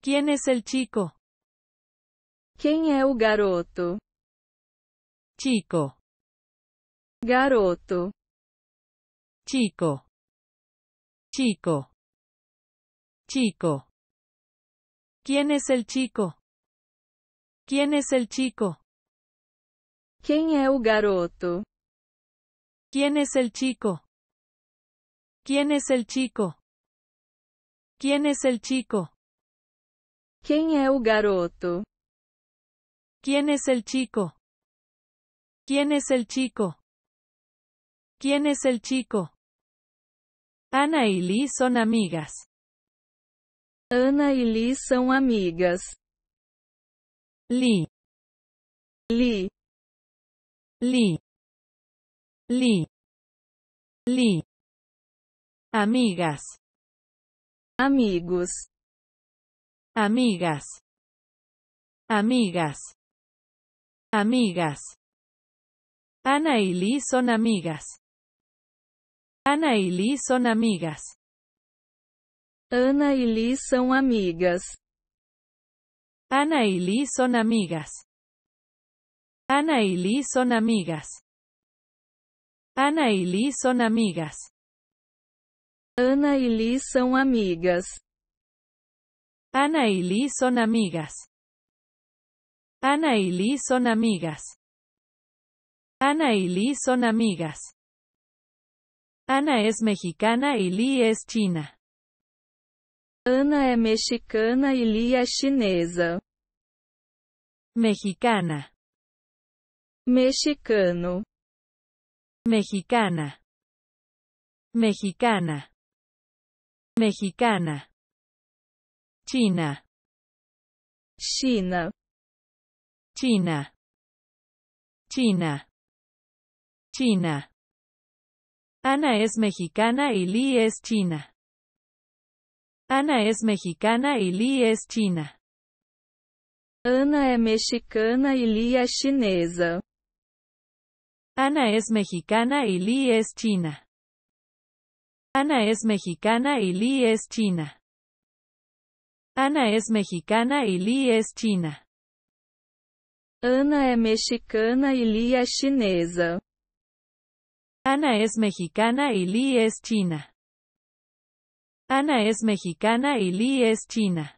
¿Quién es el chico? ¿Quién es el garoto? Chico. Garoto. Chico. Chico. Chico. ¿Quién es el chico? ¿Quién es el chico? ¿Quién es el garoto? ¿Quién es el chico? ¿Quién es el chico? ¿Quién es el chico? quién es el garoto? ¿Quién es el chico? ¿Quién es el chico? ¿Quién es el chico? Ana y Lee son amigas. Ana y Lee son amigas. Lee. Lee. Lee. Lee. Lee. Amigas. Amigos. Amigas. Amigas. Amigas. Ana y Lee son amigas. Ana y Lee son amigas. Ana y Lee son amigas. Ana y Lee son amigas. Ana y Lee son amigas. Ana y Lee son amigas. Ana y Lee son amigas. Ana y Lee son amigas. Ana y Lee son amigas. Ana y Lee son amigas. Ana es mexicana y Lee es china. Ana es mexicana y e Lee es chinesa. Mexicana. Mexicano. Mexicana. Mexicana. Mexicana. China. China. China. China. China. Ana es mexicana y Lee es china. Ana es mexicana y Lee es china. Ana es mexicana y Li e chinesa. Ana es mexicana y Li es china. Ana es mexicana y Li es china. Ana es mexicana y Li es china. Ana es mexicana y e Li es chinesa. Ana es mexicana y Li es china. Ana es mexicana y Li es china.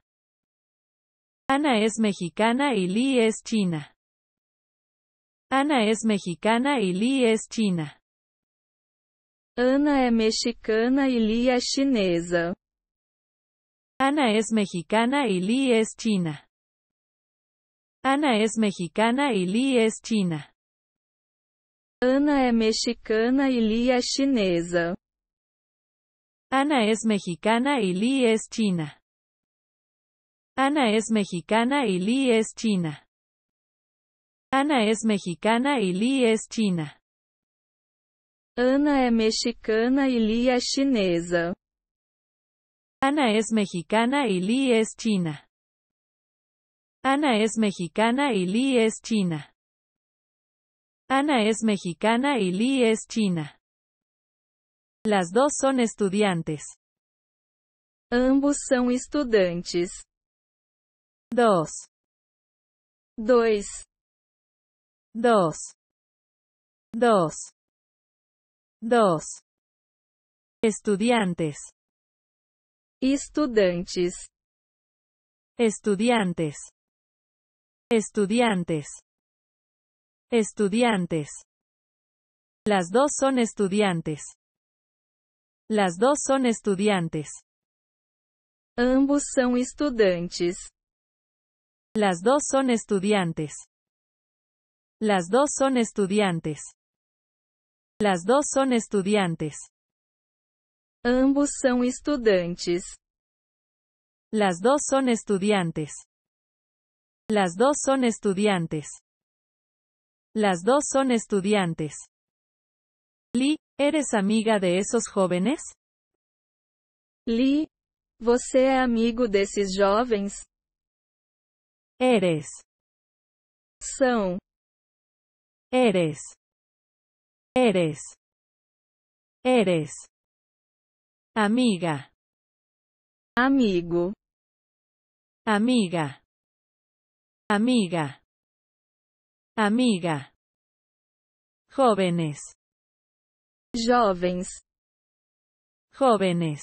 Ana es mexicana y Li es china. Ana es mexicana y Li es china. Ana es mexicana y e Li es chinesa. Ana es mexicana y Li es china. Ana es mexicana y Li es china. Ana es mexicana y e Li es chinesa. Ana es mexicana y Li es china. Ana es mexicana y Li es china. Ana es mexicana y Li es china. Ana es mexicana y e Li es chinesa. Ana es mexicana y Li es china. Ana es mexicana y Li es china. Ana es mexicana y Li es china. Las dos son estudiantes. Ambos son estudiantes. Dos. Dos. Dos. Dos. Estudiantes. Estudantes. Estudiantes. Estudiantes. Estudiantes. Las dos son estudiantes. Las dos son estudiantes. Ambos son estudiantes. Las dos son estudiantes. Las dos son estudiantes. Las dos son estudiantes. Ambos são estudantes. Las dos son estudiantes. Las dos son estudiantes. Las dos son estudiantes. Lee, ¿eres amiga de esos jóvenes? Lee, você é amigo desses jovens? Eres. São. Eres. Eres. Eres. Amiga. Amigo. Amiga. Amiga. Amiga. Jóvenes. Jovens. Jóvenes.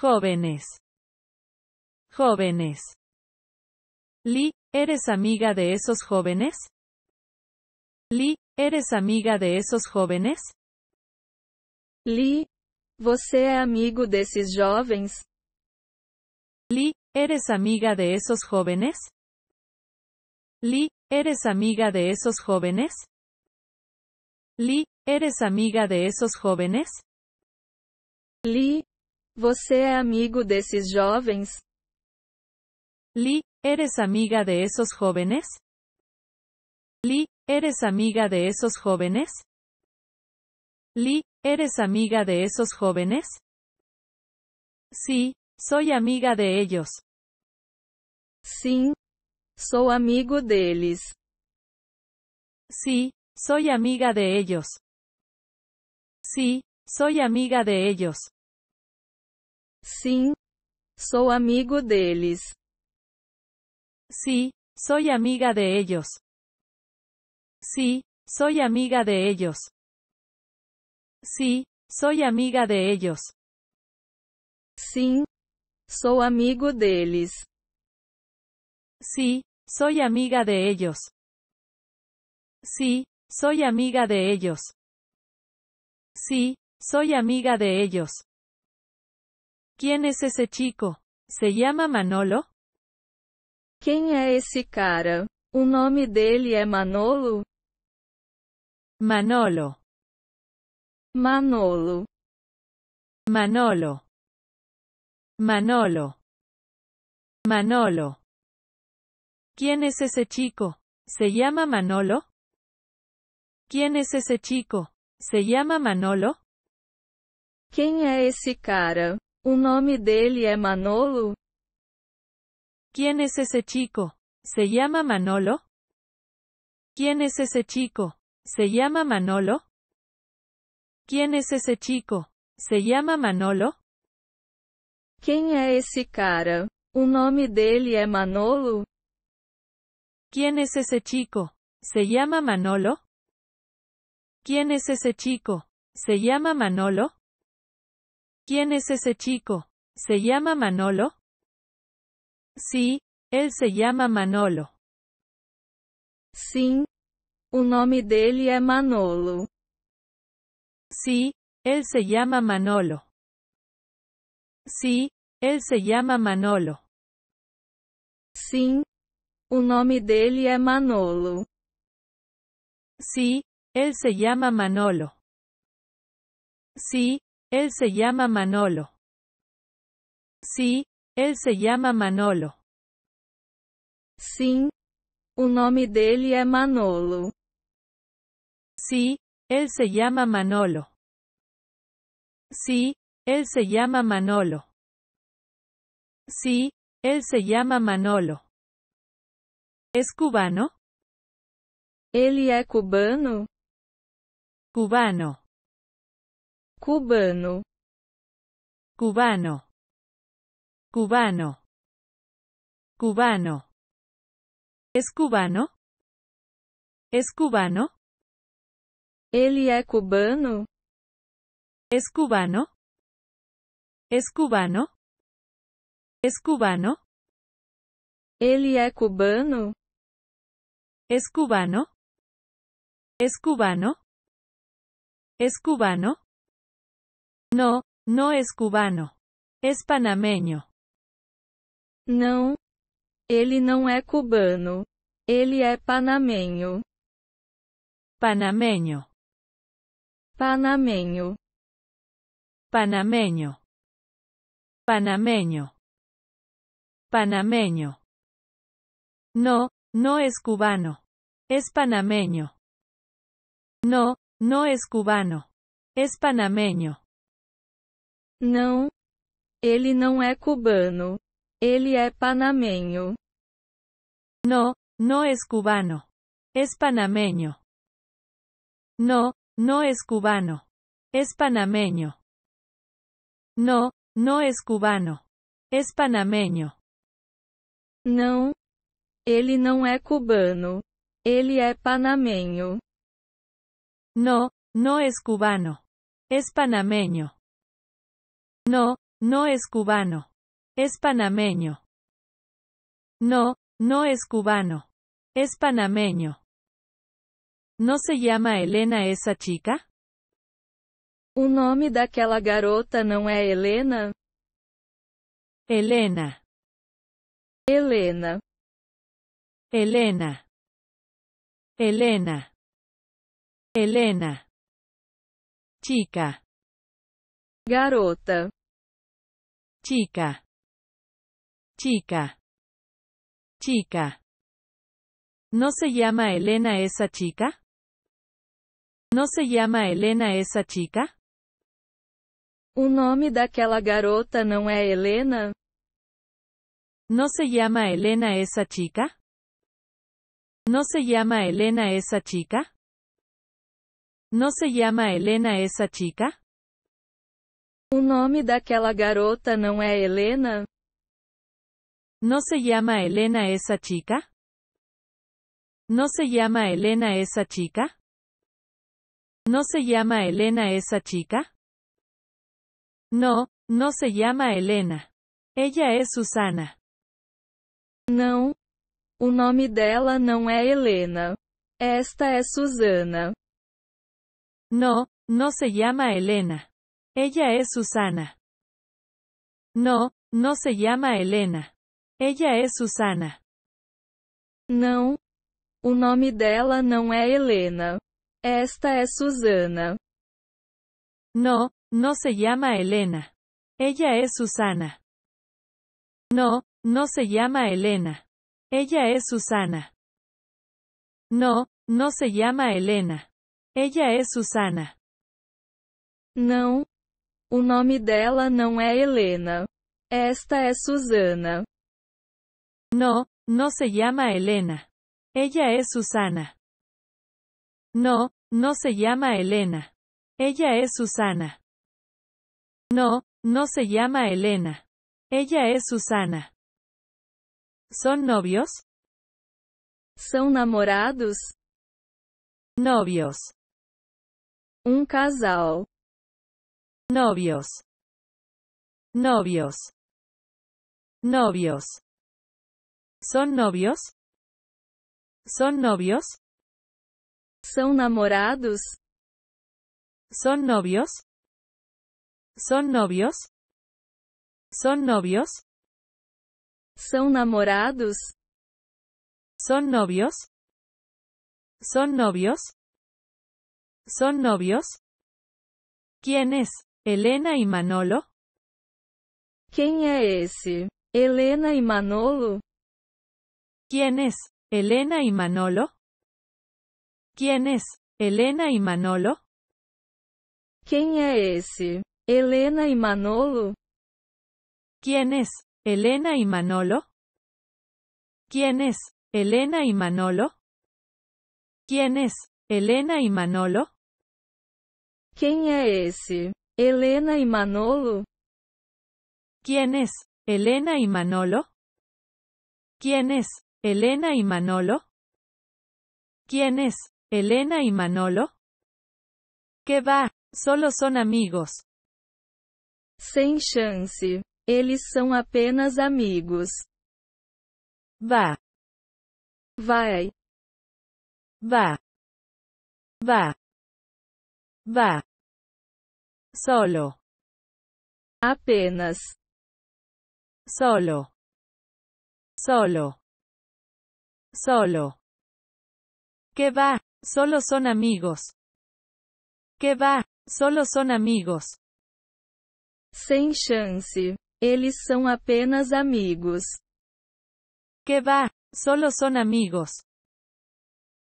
Jóvenes. Jóvenes. Lee, ¿eres amiga de esos jóvenes? Lee, ¿eres amiga de esos jóvenes? Você é amigo desses jovens? Lee, eres amiga de esos jóvenes? Lee, eres amiga de esos jóvenes? Lee, eres amiga de esos jóvenes? Lee, você é amigo desses jovens? Lee, eres amiga de esos jóvenes? Lee, eres amiga de esos jóvenes? Lee, ¿Eres amiga de esos jóvenes? Sí, soy amiga de ellos. Sí… Soy amigo de ellos. Sí, soy amiga de ellos. Sí, soy amiga de ellos. Sí… Soy amigo de ellos. Sí, soy amiga de ellos. Sí, soy amiga de ellos. Sí, soy amiga de ellos. Sí, soy amigo de ellos. Sí, soy amiga de ellos. Sí, soy amiga de ellos. Sí, soy amiga de ellos. ¿Quién es ese chico? ¿Se llama Manolo? ¿Quién es ese cara? O de dele es Manolo? Manolo. Manolo. Manolo. Manolo. Manolo. ¿Quién es ese chico? ¿Se llama Manolo? ¿Quién es ese chico? ¿Se llama Manolo? ¿Quién es ese cara? nombre de dele es Manolo? ¿Quién es ese chico? ¿Se llama Manolo? ¿Quién es ese chico? ¿Se llama Manolo? ¿Quién es ese chico? ¿Se llama Manolo? ¿Quién es ese cara? ¿O nome dele es Manolo? ¿Quién es ese chico? ¿Se llama Manolo? ¿Quién es ese chico? ¿Se llama Manolo? ¿Quién es ese chico? ¿Se llama Manolo? Sí, él se llama Manolo. Sí. o de dele es Manolo. Sí, él se llama Manolo. Sí, él se llama Manolo. Sim, o nome dele é Manolo. Sí, él se llama Manolo. Sí, él se llama Manolo. Sí, él se llama Manolo. Sim, o nome dele é Manolo. Sí, él se llama Manolo. Sí, él se llama Manolo. Sí, él se llama Manolo. ¿Es cubano? Él es cubano? Cubano. Cubano. Cubano. Cubano. Cubano. ¿Es cubano? ¿Es cubano? Ele é cubano? Es cubano? Es cubano? Es cubano? Ele é cubano? Es cubano? Es cubano? Es cubano? No, no es cubano. Es panameño. Não. Ele não é cubano. Ele é panameño. Panameño. Panameño. Panameño. Panameño. Panameño. No, no es cubano. Es panameño. No, no es cubano. Es panameño. No, Ele no es cubano. él es panameño. No, no es cubano. Es panameño. No, no es cubano. Es panameño. No, no es cubano. Es panameño. No. Ele no es cubano. Ele es panameño. No, no es cubano. Es panameño. No, no es cubano. Es panameño. No, no es cubano. Es panameño. Não se chama Helena essa chica? O nome daquela garota não é Helena? Helena. Helena. Helena. Helena. Helena. Chica. Garota. Chica. Chica. Chica. Não se chama Helena essa chica? Não se chama Helena essa chica? O nome daquela garota não é Helena? Não se chama Helena essa chica? Não se chama Helena essa chica? Não se chama Helena essa chica? O nome daquela garota não é Helena? Não se chama Helena essa chica? Não se chama Helena essa chica? ¿No se llama Elena esa chica? No, no se llama Elena. Ella es Susana. Não. O nome dela no es Helena. Esta es Susana. No, no se llama Elena. Ella es Susana. No, no se llama Elena. Ella es Susana. Não. O nome dela no es Helena. Esta es Susana. No, no se llama Elena. Ella es Susana. No, no se llama Elena. Ella es Susana. No, no se llama Elena. Ella es Susana. No, O nome dela não é Helena. Esta é Susana. No, no se llama Elena. Ella es Susana. No, no se llama Elena. Ella es Susana. No, no se llama Elena. Ella es Susana. ¿Son novios? son namorados? Novios. un um casal. Novios. Novios. Novios. ¿Son novios? ¿Son novios? Son namorados? Son novios? Son novios? Son novios? Son namorados? Son novios? Son novios? Son novios? ¿Quién es? Elena y Manolo? ¿Quién es ese? Elena y Manolo? ¿Quién es? Elena y Manolo? ¿Quién es? ¿Elena y Manolo? ¿Quién es ese? ¿Elena y Manolo? ¿Quién es? ¿Elena y Manolo? ¿Quién es? ¿Elena y Manolo? ¿Quién es? ¿Elena y Manolo? ¿Quién es ese? ¿Elena y Manolo? ¿Quién es? ¿Elena y Manolo? ¿Quién es? ¿Elena y Manolo? ¿Quién es? ¿Elena y Manolo? ¿Qué va? Solo son amigos. Sem chance. Eles são apenas amigos. Vá. Vai. Vá. Vá. Vá. Solo. Apenas. Solo. Solo. Solo. Que va? Solo son amigos. Que va, solo son amigos. Sem chance. Ellos son apenas amigos. Que va, solo son amigos.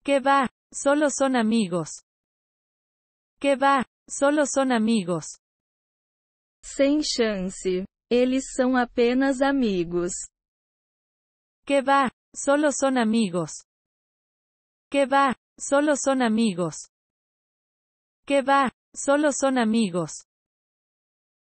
Que va, solo son amigos. Que va, solo son amigos. Sem chance. Ellos son apenas amigos. Que va, solo son amigos. Que va, Solo son amigos. ¿Qué va? Solo son amigos.